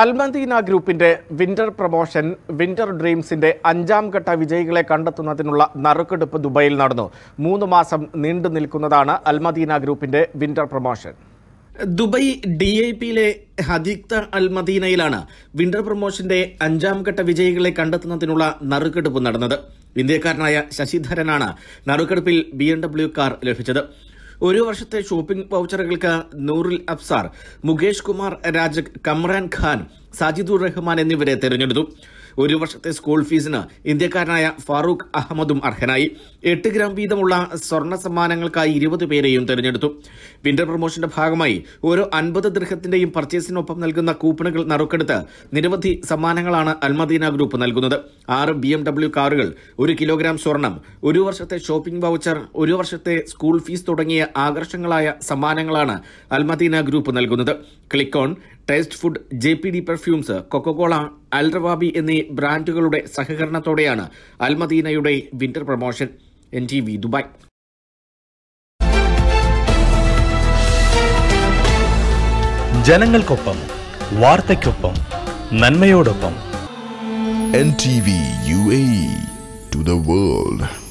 അൽമദീന ഗ്രൂപ്പിന്റെ winter promotion winter ഡ്രീംസിന്റെ അഞ്ചാം ഘട്ട വിജയികളെ കണ്ടെത്തുന്നതിനുള്ള നറുക്കെടുപ്പ് ദുബൈയിൽ നടന്നു മൂന്ന് മാസം നീണ്ടു നിൽക്കുന്നതാണ് അൽമദീന ഗ്രൂപ്പിന്റെ winter promotion Dubai D I പിയിലെ ഹദീഖ്ത അൽമദീനയിലാണ് വിന്റർ പ്രൊമോഷന്റെ അഞ്ചാം ഘട്ട വിജയികളെ കണ്ടെത്തുന്നതിനുള്ള നറുക്കെടുപ്പ് നടന്നത് ഇന്ത്യക്കാരനായ ശശിധരനാണ് നറുക്കെടുപ്പിൽ ബി എം ഡബ്ല്യു കാർ ലഭിച്ചത് ഒരു വർഷത്തെ ഷോപ്പിംഗ് വൗച്ചറുകൾക്ക് നൂറിൽ അഫ്സാർ മുകേഷ് കുമാർ രാജക് കമ്രാൻ ഖാൻ സാജിദുർ റഹ്മാൻ എന്നിവരെ തെരഞ്ഞെടുത്തു ഒരു വർഷത്തെ സ്കൂൾ ഫീസിന് ഇന്ത്യക്കാരനായ ഫാറൂഖ് അഹമ്മദും അർഹനായി എട്ട് ഗ്രാം വീതമുള്ള സ്വർണ്ണ സമ്മാനങ്ങൾക്കായി ഇരുപത് പേരെയും തെരഞ്ഞെടുത്തു വിന്റർ പ്രൊമോഷന്റെ ഭാഗമായി ഓരോ അൻപത് ദൃഹത്തിന്റെയും പർച്ചേസിനൊപ്പം നൽകുന്ന കൂപ്പണുകൾ നറുക്കെടുത്ത് നിരവധി സമ്മാനങ്ങളാണ് അൽമദീന ഗ്രൂപ്പ് നൽകുന്നത് ആറ് ബി എം ഡബ്ല്യു കാറുകൾ ഒരു കിലോഗ്രാം സ്വർണം ഒരു വർഷത്തെ ഷോപ്പിംഗ് വൗച്ചർ ഒരു വർഷത്തെ സ്കൂൾ ഫീസ് തുടങ്ങിയ ആകർഷങ്ങളായ സമ്മാനങ്ങളാണ് അൽമദീന ഗ്രൂപ്പ് നൽകുന്നത് Clikon taste food J P D perfumes Coca Cola അൽറവാബി എന്നീ ബ്രാൻഡുകളുടെ സഹകരണത്തോടെയാണ് അൽമദീനയുടെ winter promotion N T V Dubai ജനങ്ങൾക്കൊപ്പം വാർത്തയ്ക്കൊപ്പം നന്മയോടൊപ്പം N T V U A to the world